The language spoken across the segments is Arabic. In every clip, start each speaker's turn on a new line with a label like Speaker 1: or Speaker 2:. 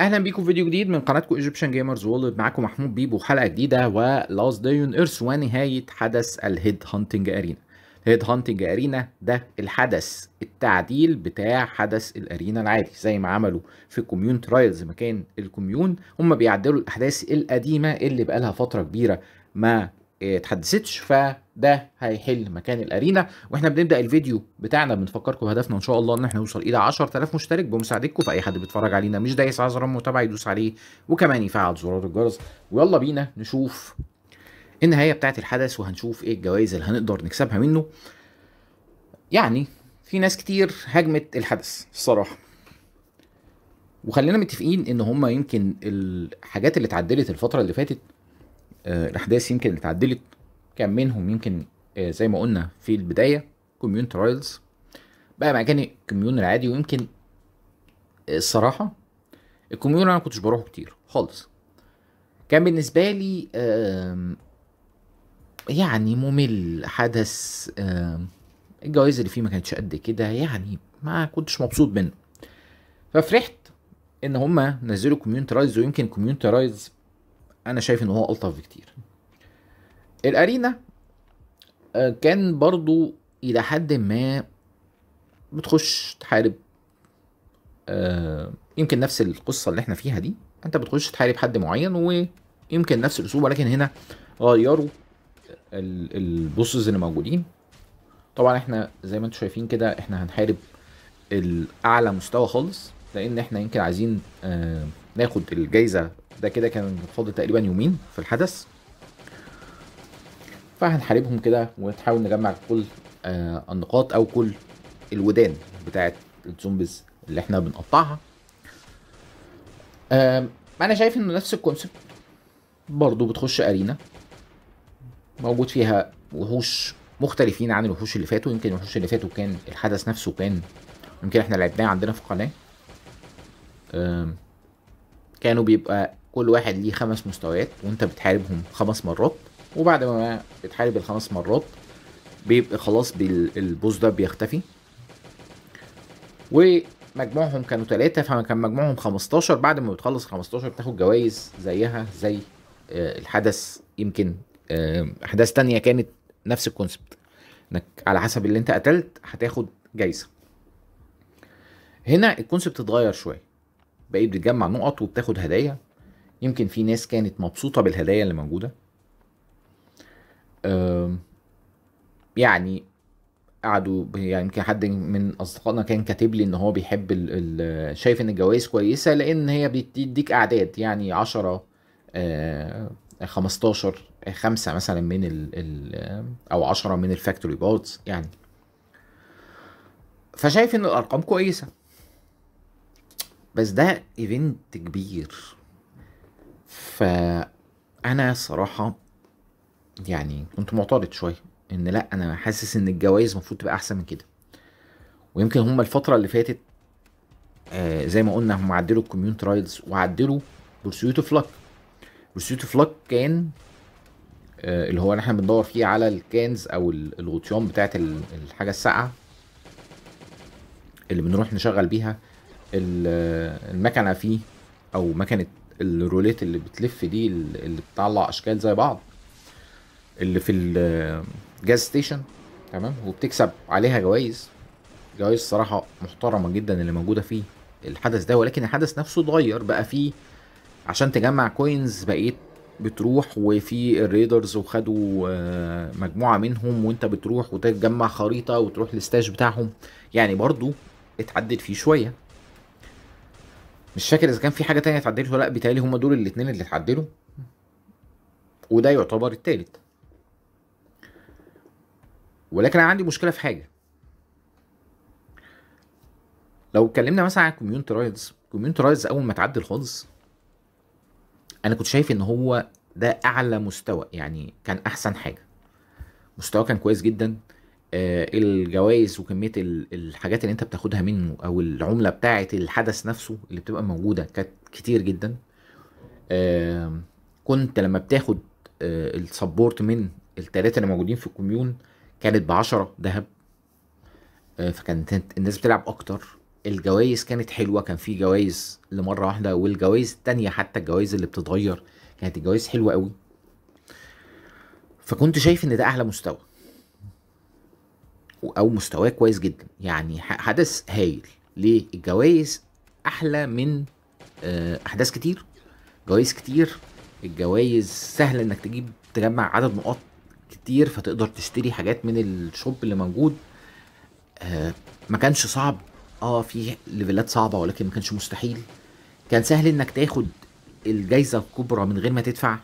Speaker 1: اهلا بيكم في فيديو جديد من قناتكم ايجيبشن جيمرز وولد معاكم محمود بيبو حلقه جديده ولاست دايون ايرث ونهايه حدث الهيد هانتنج ارينا هيد هانتنج ارينا ده الحدث التعديل بتاع حدث الارينا العادي زي ما عملوا في كوميون ترايلز مكان الكوميون هم بيعدلوا الاحداث القديمه اللي بقالها فتره كبيره ما اتحدثتش فده هيحل مكان الارينا واحنا بنبدا الفيديو بتاعنا بنفكركم بهدفنا ان شاء الله ان احنا نوصل الى 10000 مشترك بمساعدتكم فاي حد بيتفرج علينا مش دايس على زرار المتابعه يدوس عليه وكمان يفعل زرار الجرس ويلا بينا نشوف النهايه بتاعت الحدث وهنشوف ايه الجوائز اللي هنقدر نكسبها منه يعني في ناس كتير هاجمت الحدث الصراحه وخلينا متفقين ان هما يمكن الحاجات اللي اتعدلت الفتره اللي فاتت آه، الاحداث يمكن اللي اتعدلت كان منهم يمكن آه، زي ما قلنا في البدايه كوميون ترايلز بقى مكان الكوميون العادي ويمكن آه، الصراحه الكوميون انا كنتش بروحه كتير خالص كان بالنسبه لي يعني ممل حدث الجوائز اللي فيه ما كانتش قد كده يعني ما كنتش مبسوط منه ففرحت ان هما نزلوا كوميون ترايلز ويمكن كوميون ترايلز انا شايف ان هو الطف بكتير الارينا آه، كان برضو الى حد ما بتخش تحارب آه، يمكن نفس القصه اللي احنا فيها دي انت بتخش تحارب حد معين ويمكن نفس الاسلوب ولكن هنا غيروا البوسز اللي موجودين طبعا احنا زي ما انتم شايفين كده احنا هنحارب الاعلى مستوى خالص لان احنا يمكن عايزين آه ناخد الجايزه ده كده كان فاضل تقريبا يومين في الحدث فهنحاربهم كده ونحاول نجمع كل آه النقاط او كل الودان بتاعت الزومبيز اللي احنا بنقطعها آه انا شايف انه نفس الكونسبت برضو بتخش ارينا موجود فيها وحوش مختلفين عن الوحوش اللي فاتوا يمكن الوحوش اللي فاتوا كان الحدث نفسه كان يمكن احنا لعبناه عندنا في القناه آه كانوا بيبقى كل واحد ليه خمس مستويات وانت بتحاربهم خمس مرات وبعد ما بتحارب الخمس مرات بيبقى خلاص البوز ده بيختفي ومجموعهم كانوا ثلاثة فكان مجموعهم 15 بعد ما بتخلص 15 بتاخد جوائز زيها زي آه، الحدث يمكن آه، احداث تانية كانت نفس الكونسبت انك على حسب اللي انت قتلت هتاخد جايزه هنا الكونسبت اتغير شويه بقيت بتجمع نقط وبتاخد هدايا يمكن في ناس كانت مبسوطة بالهدايا اللي موجودة يعني قعدوا يعني يمكن حد من اصدقائنا كان كاتب لي ان هو بيحب الـ الـ شايف ان الجوائز كويسه لان هي بتديك اعداد يعني 10 15 أه، خمسة مثلا من الـ الـ او 10 من الفاكتوري بارتس يعني فشايف ان الارقام كويسه بس ده ايفنت كبير فانا صراحه يعني كنت معترض شويه ان لا انا حاسس ان الجوائز المفروض تبقى احسن من كده ويمكن هما الفتره اللي فاتت آه زي ما قلنا هم عدلوا الكوميون ترايلز وعدلوا بورسيوت اوف لك بورسيوت اوف لك كان آه اللي هو احنا بندور فيه على الكانز او الغطيان بتاعت الحاجه الساقعه اللي بنروح نشغل بيها المكنه فيه او مكنه الروليت اللي بتلف دي اللي بتطلع اشكال زي بعض اللي في الجاز ستيشن تمام وبتكسب عليها جوائز جوائز صراحه محترمه جدا اللي موجوده فيه الحدث ده ولكن الحدث نفسه اتغير بقى فيه عشان تجمع كوينز بقيت بتروح وفي الريدرز وخدوا آه، مجموعه منهم وانت بتروح وتجمع خريطه وتروح الاستاج بتاعهم يعني برضو اتعدل فيه شويه مش فاكر اذا كان في حاجه تانية اتعدلت ولا لا بيتهيألي هما دول الاثنين اللي اتعدلوا وده يعتبر الثالث ولكن انا عندي مشكله في حاجه لو اتكلمنا مثلا عن كوميونت رايدز كوميونت رايدز اول ما اتعدل خالص انا كنت شايف ان هو ده اعلى مستوى يعني كان احسن حاجه مستوى كان كويس جدا آه، الجوائز وكميه الحاجات اللي انت بتاخدها منه او العمله بتاعه الحدث نفسه اللي بتبقى موجوده كانت كتير جدا كنت لما بتاخد آه، السبورت من التلاته اللي موجودين في الكوميون كانت بعشرة 10 ذهب آه، فكانت الناس بتلعب اكتر الجوائز كانت حلوه كان في جوائز لمره واحده والجوائز التانية حتى الجوائز اللي بتتغير كانت الجوائز حلوه قوي فكنت شايف ان ده اعلى مستوى او مستواه كويس جدا يعني حدث هايل ليه الجوائز احلى من آه، احداث كتير جوائز كتير الجوائز سهل انك تجيب تجمع عدد نقاط كتير فتقدر تشتري حاجات من الشوب اللي موجود آه ما كانش صعب اه في ليفلات صعبه ولكن ما كانش مستحيل كان سهل انك تاخد الجايزه الكبرى من غير ما تدفع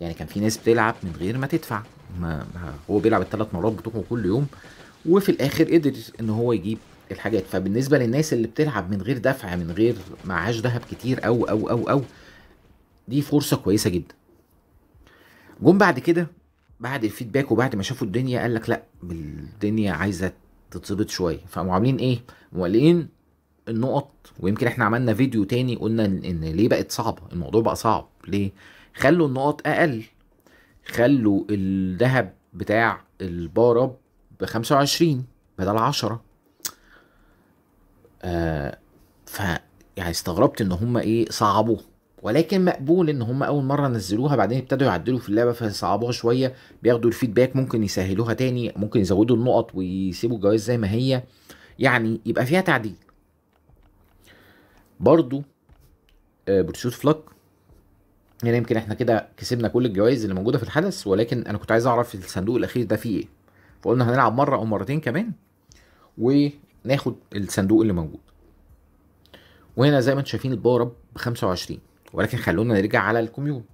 Speaker 1: يعني كان في ناس بتلعب من غير ما تدفع ما هو بيلعب الثلاث مرات بتوعه كل يوم وفي الاخر قدر ان هو يجيب الحاجات فبالنسبه للناس اللي بتلعب من غير دفع من غير معهاش ذهب كتير او او او او دي فرصه كويسه جدا جم بعد كده بعد الفيدباك وبعد ما شافوا الدنيا قال لك لا الدنيا عايزه تتظبط شويه فقاموا عاملين ايه مولعين النقط ويمكن احنا عملنا فيديو تاني قلنا ان ليه بقت صعبه الموضوع بقى صعب ليه خلوا النقط اقل خلوا الذهب بتاع البارب ب 25 بدل 10 آه ف يعني استغربت ان هم ايه صعبوا ولكن مقبول ان هم اول مره نزلوها بعدين ابتدوا يعدلوا في اللعبه فصعبوها شويه بياخدوا الفيدباك ممكن يسهلوها تاني ممكن يزودوا النقط ويسيبوا الجوائز زي ما هي يعني يبقى فيها تعديل برضو آه، بورسوت فلك يعني يمكن احنا كده كسبنا كل الجوائز اللي موجوده في الحدث ولكن انا كنت عايز اعرف الصندوق الاخير ده فيه ايه فقلنا هنلعب مره او مرتين كمان وناخد الصندوق اللي موجود وهنا زي ما انتم شايفين الباور اب ب 25 ولكن خلونا نرجع على الكوميون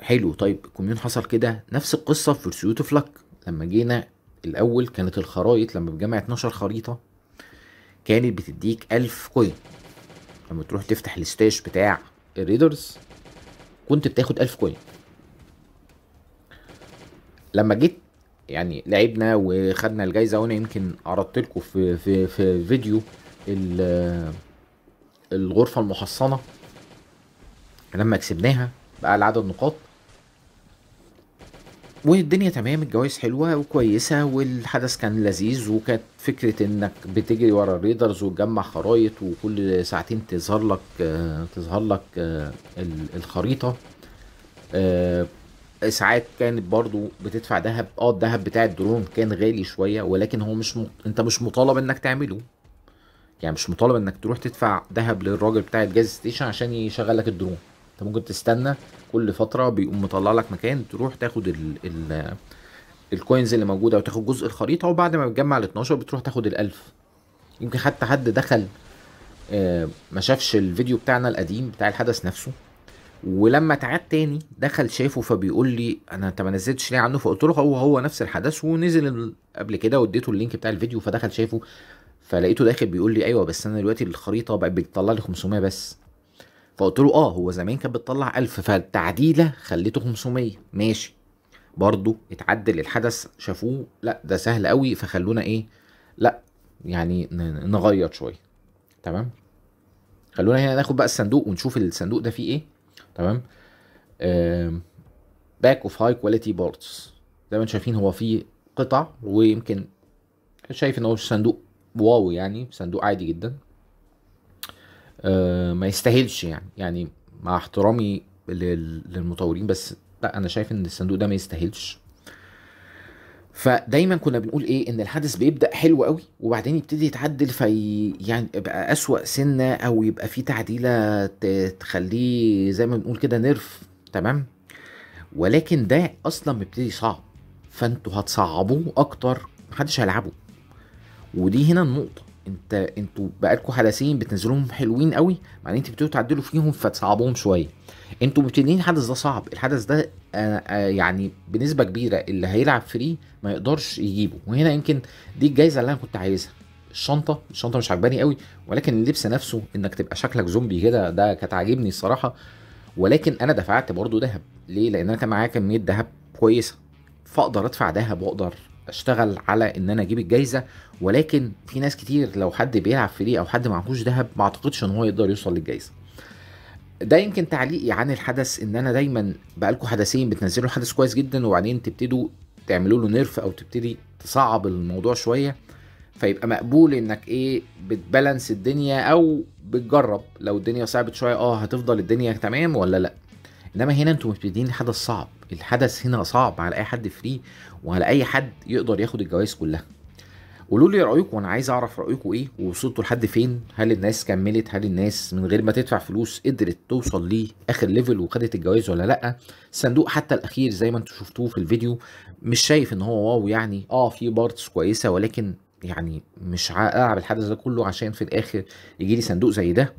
Speaker 1: حلو طيب الكوميون حصل كده نفس القصه في سيوت لك لما جينا الاول كانت الخرايط لما بجمع 12 خريطه كانت بتديك 1000 كوين لما تروح تفتح الستاش بتاع الريدرز كنت بتاخد 1000 كوين لما جيت يعني لعبنا وخدنا الجايزه وانا يمكن عرضت لكم في في في فيديو الغرفه المحصنه لما كسبناها بقى عدد نقاط والدنيا تمام الجوائز حلوه وكويسه والحدث كان لذيذ وكانت فكره انك بتجري ورا الريدرز وتجمع خرايط وكل ساعتين تظهر لك تظهر لك الخريطه آه، ساعات كانت برضو بتدفع ذهب اه الذهب بتاع الدرون كان غالي شويه ولكن هو مش م... انت مش مطالب انك تعمله يعني مش مطالب انك تروح تدفع ذهب للراجل بتاع الجاز ستيشن عشان يشغل لك الدرون انت ممكن تستنى كل فتره بيقوم مطلع لك مكان تروح تاخد ال... ال... الكوينز اللي موجوده وتاخد جزء الخريطه وبعد ما بتجمع ال 12 بتروح تاخد ال 1000 يمكن حتى حد دخل آه، ما شافش الفيديو بتاعنا القديم بتاع الحدث نفسه ولما تعاد تاني دخل شافه فبيقول لي انا انت ما نزلتش ليه عنه فقلت له هو هو نفس الحدث ونزل قبل كده واديته اللينك بتاع الفيديو فدخل شافه فلقيته داخل بيقول لي ايوه بس انا دلوقتي الخريطه بقت بتطلع لي 500 بس فقلت له اه هو زمان كانت بتطلع 1000 فالتعديله خليته 500 ماشي برضه اتعدل الحدث شافوه لا ده سهل قوي فخلونا ايه لا يعني نغير شويه تمام خلونا هنا ناخد بقى الصندوق ونشوف الصندوق ده فيه ايه تمام باك اوف هاي كواليتي بارتس زي ما انتم شايفين هو فيه قطع ويمكن شايف ان هو صندوق واو يعني صندوق عادي جدا ما يستاهلش يعني يعني مع احترامي للمطورين بس لا انا شايف ان الصندوق ده ما يستاهلش فدايما كنا بنقول ايه ان الحدث بيبدا حلو قوي وبعدين يبتدي يتعدل في يعني يبقى اسوا سنه او يبقى في تعديله تخليه زي ما بنقول كده نرف تمام ولكن ده اصلا بيبتدي صعب فانتوا هتصعبوه اكتر محدش هيلعبه ودي هنا النقطه انت انتوا بقالكم حدثين بتنزلوهم حلوين قوي بعدين انت بتبتدوا تعدلوا فيهم فتصعبوهم شويه انتوا مبتدئين الحدث ده صعب الحدث ده آه، آه، يعني بنسبه كبيره اللي هيلعب فري ما يقدرش يجيبه وهنا يمكن دي الجايزه اللي انا كنت عايزها الشنطه الشنطه مش عجباني قوي ولكن اللبس نفسه انك تبقى شكلك زومبي كده ده كانت عاجبني الصراحه ولكن انا دفعت برضه ذهب ليه لان انا كان معايا كميه ذهب كويسه فاقدر ادفع ذهب واقدر اشتغل على ان انا اجيب الجايزه ولكن في ناس كتير لو حد بيلعب فريق او حد معهوش ذهب ما اعتقدش ان هو يقدر يوصل للجايزه ده يمكن تعليقي عن الحدث ان انا دايما بقالكم حدثين بتنزلوا حدث كويس جدا وبعدين تبتدوا تعملوا له نيرف او تبتدي تصعب الموضوع شويه فيبقى مقبول انك ايه بتبالانس الدنيا او بتجرب لو الدنيا صعبت شويه اه هتفضل الدنيا تمام ولا لا انما هنا انتوا مبتدين حدث صعب الحدث هنا صعب على اي حد فري وعلى اي حد يقدر ياخد الجوائز كلها قولوا لي رايكم انا عايز اعرف رايكم ايه ووصلتوا لحد فين هل الناس كملت هل الناس من غير ما تدفع فلوس قدرت توصل ليه اخر ليفل وخدت الجوائز ولا لا الصندوق حتى الاخير زي ما انتم شفتوه في الفيديو مش شايف ان هو واو يعني اه في بارتس كويسه ولكن يعني مش هلعب بالحدث ده كله عشان في الاخر يجي لي صندوق زي ده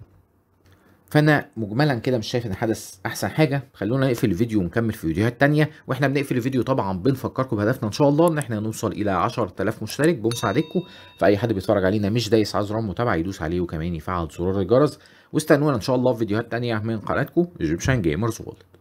Speaker 1: فانا مجملا كده مش شايف ان الحدث احسن حاجه خلونا نقفل الفيديو ونكمل في فيديوهات تانية واحنا بنقفل الفيديو طبعا بنفكركم بهدفنا ان شاء الله ان احنا نوصل الى 10000 مشترك بمساعدتكم فاي حد بيتفرج علينا مش دايس على زرار المتابعه يدوس عليه وكمان يفعل زرار الجرس واستنونا ان شاء الله في فيديوهات تانية من قناتكم ايجيبشن جيمرز وولد